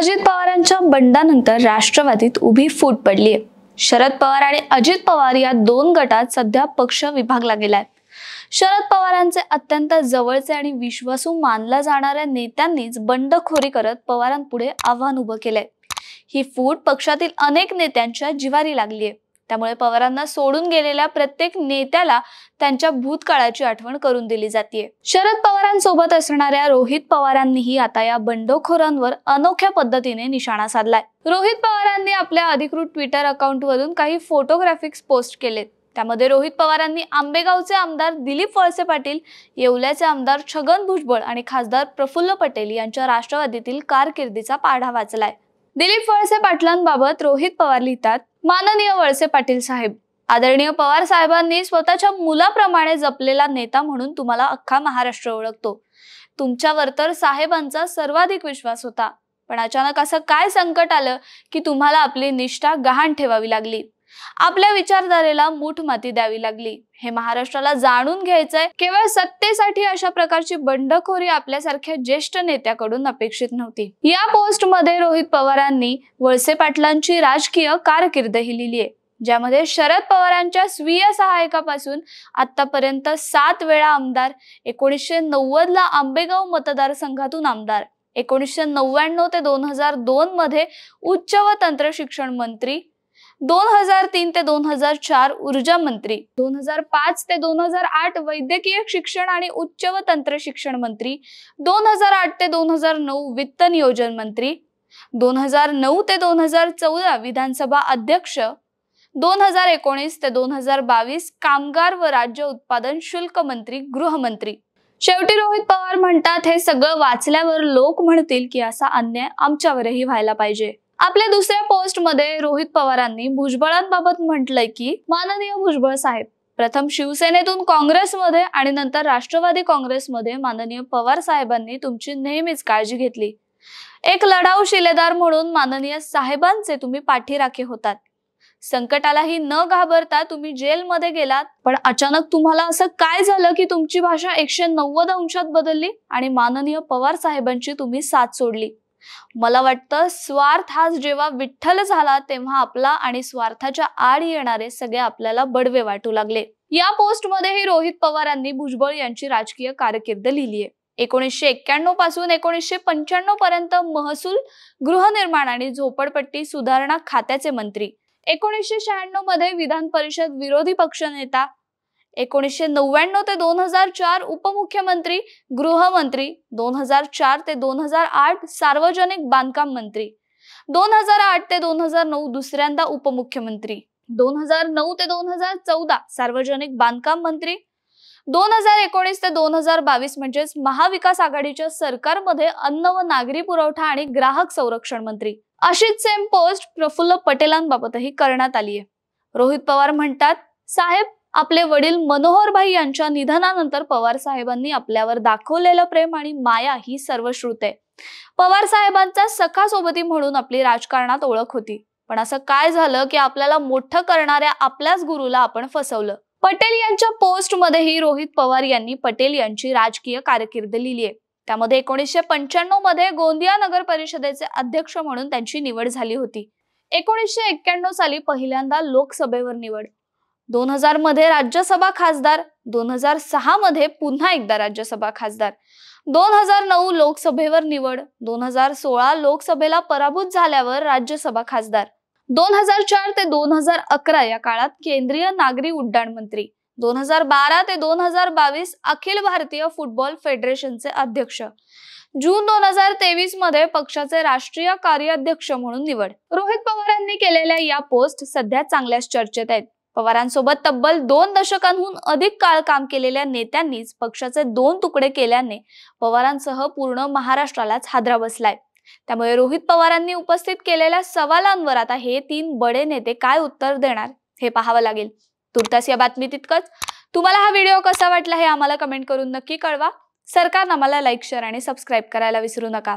अजित पवारांच्या बंडानंतर राष्ट्रवादीत उभी फूट पडली आहे शरद पवार आणि अजित पवार या दोन गटात सध्या पक्ष विभागला गेलाय शरद पवारांचे अत्यंत जवळचे आणि विश्वासू मानल्या जाणाऱ्या नेत्यांनीच बंडखोरी करत पवारांपुढे आव्हान उभं केलंय ही फूट पक्षातील अनेक नेत्यांच्या जिवारी लागली आहे त्यामुळे पवारांना सोडून गेलेल्या प्रत्येक नेत्याला त्यांच्या भूतकाळाची आठवण करून दिली जाते शरद पवारांसोबत असणाऱ्या रोहित पवारांनीही आता या बंडखोरांवर अनोख्या पद्धतीने निशाणा साधलाय रोहित पवारांनी आपल्या अधिकृत ट्विटर अकाउंटवरून काही फोटोग्राफिक्स पोस्ट केलेत त्यामध्ये रोहित पवारांनी आंबेगावचे आमदार दिलीप वळसे पाटील येवल्याचे आमदार छगन भुजबळ आणि खासदार प्रफुल्ल पटेल यांच्या राष्ट्रवादीतील कारकिर्दीचा पाढा वाचलाय दिलीप वळसे पाटलांबाबत रोहित पवार लिहितात माननीय वळसे पाटील साहेब आदरणीय पवार साहेबांनी स्वतःच्या मुलाप्रमाणे जपलेला नेता म्हणून तुम्हाला अख्खा महाराष्ट्र ओळखतो तुमच्यावर तर साहेबांचा सर्वाधिक विश्वास होता पण अचानक असं काय संकट आलं की तुम्हाला आपली निष्ठा गहाण ठेवावी लागली आपल्या विचारधारेला मूठ माती द्यावी लागली हे महाराष्ट्राला जाणून घ्यायचंय केवळ सत्तेसाठी अशा प्रकारची बंडखोरी आपल्यासारख्या ज्येष्ठ नेत्याकडून अपेक्षित नव्हती या पोस्ट मध्ये रोहित पवारांनी वळसे पाटलांची राजकीय कारकिर्दही लिहिली आहे ज्यामध्ये शरद पवारांच्या स्वीय सहायकापासून आतापर्यंत सात वेळा आमदार एकोणीसशे नव्वद ला आंबेगाव मतदारसंघातून आमदार एकोणीसशे नव्याण्णव ते दोन हजार दोन मध्ये उच्च व तंत्र शिक्षण मंत्री दोन हजार तीन ते दोन हजार चार ऊर्जा मंत्री दोन हजार पाच ते दोन हजार आठ वैद्यकीय शिक्षण आणि उच्च व तंत्र शिक्षण मंत्री दोन हजार आठ ते दोन हजार नऊ वित्त नियोजन मंत्री दोन हजार नऊ ते दोन हजार चौदा विधानसभा अध्यक्ष दोन हजार एकोणीस ते दोन हजार बावीस कामगार व राज्य उत्पादन शुल्क मंत्री गृहमंत्री शेवटी रोहित पवार म्हणतात हे सगळं वाचल्यावर लोक म्हणतील की असा अन्याय आमच्यावरही व्हायला पाहिजे आपल्या दुसऱ्या पोस्ट मध्ये रोहित पवारांनी भुजबळांबाबत म्हटलंय की माननीय भुजबळ साहेब प्रथम शिवसेनेतून काँग्रेसमध्ये आणि नंतर राष्ट्रवादी काँग्रेसमध्ये माननीय पवार साहेबांनी तुमची नेहमीच काळजी घेतली एक लढाऊ शिलेदार म्हणून माननीय साहेबांचे तुम्ही पाठीराखे होतात संकटालाही न घाबरता तुम्ही जेलमध्ये गेलात पण अचानक तुम्हाला असं काय झालं की तुमची भाषा एकशे नव्वद अंशात बदलली आणि माननीय पवार साहेबांची तुम्ही साथ सोडली मला वाटतं स्वार्थ हा जेव्हा विठ्ठल झाला तेव्हा आपला आणि स्वार्थाच्या आड येणारे सगळे आपल्याला बडवे वाटू लागले या पोस्टमध्येही रोहित पवारांनी भुजबळ यांची राजकीय कारकीर्द लिहिली आहे एकोणीसशे एक्क्याण्णव पासून एकोणीसशे पंच्याण्णव पर्यंत महसूल गृहनिर्माण आणि झोपडपट्टी सुधारणा खात्याचे मंत्री एकोणीसशे शहाण्णव मध्ये विधान परिषद विरोधी पक्षनेता एकोणीसशे नव्याण्णव ते दोन हजार चार उपमुख्यमंत्री गृहमंत्री दोन हजार चार ते दोन हजार आठ सार्वजनिक बांधकाम मंत्री दोन हजार आठ ते दोन हजार नऊ दुसऱ्यांदा उपमुख्यमंत्री दोन हजार नऊ ते दोन हजार चौदा सार्वजनिक बांधकाम मंत्री दोन हजार एकोणीस ते दोन हजार बावीस म्हणजेच महाविकास आघाडीच्या सरकारमध्ये अन्न व नागरी पुरवठा आणि ग्राहक संरक्षण मंत्री अशीच सेम पोस्ट प्रफुल्ल पटेलांबाबतही करण्यात आली आहे रोहित पवार म्हणतात साहेब आपले वडील मनोहरभाई यांच्या निधनानंतर पवार साहेबांनी आपल्यावर दाखवलेलं प्रेम आणि माया ही श्रुत आहे पवार साहेबांचा सखा सोबती म्हणून आपली राजकारणात ओळख होती पण असं काय झालं की आपल्याला मोठं करणाऱ्या आपल्याच गुरुला आपण फसवलं पटेल यांच्या पोस्ट मध्येही रोहित पवार यांनी पटेल यांची राजकीय कारकीर्द लिहिली आहे त्यामध्ये एकोणीसशे पंच्याण्णव मध्ये गोंदिया नगर परिषदेचे अध्यक्ष म्हणून त्यांची निवड झाली होती एकोणीसशे एक्क्याण्णव साली पहिल्यांदा लोकसभेवर निवड दोन हजार मध्ये राज्यसभा खासदार दोन हजार सहा मध्ये पुन्हा एकदा राज्यसभा खासदार दोन हजार नऊ लोकसभेवर निवड दोन हजार सोळा लोकसभेला पराभूत झाल्यावर राज्यसभा खासदार दोन हजार चार ते दोन हजार अकरा या काळात केंद्रीय नागरी उड्डाण मंत्री दोन हजार बारा ते दोन हजार बावीस अखिल भारतीय फुटबॉल फेडरेशनचे अध्यक्ष जून दोन हजार तेवीस मध्ये पक्षाचे राष्ट्रीय कार्याध्यक्ष म्हणून निवड रोहित पवारांनी केलेल्या या पोस्ट सध्या चांगल्याच चर्चेत आहेत पवारांसोबत तब्बल दोन दशकांहून अधिक काळ काम केलेल्या नेत्यांनीच पक्षाचे दोन तुकडे केल्याने पवारांसह पूर्ण महाराष्ट्रालाच हादरा बसलाय त्यामुळे रोहित पवारांनी उपस्थित केलेल्या सवालांवर आता हे तीन बडे नेते काय उत्तर देणार हे पाहावं लागेल तुर्तास या बातमी तितकंच तुम्हाला हा व्हिडिओ कसा वाटला हे आम्हाला कमेंट करून नक्की कळवा सरकारनं आम्हाला लाईक शेअर आणि सबस्क्राईब करायला विसरू नका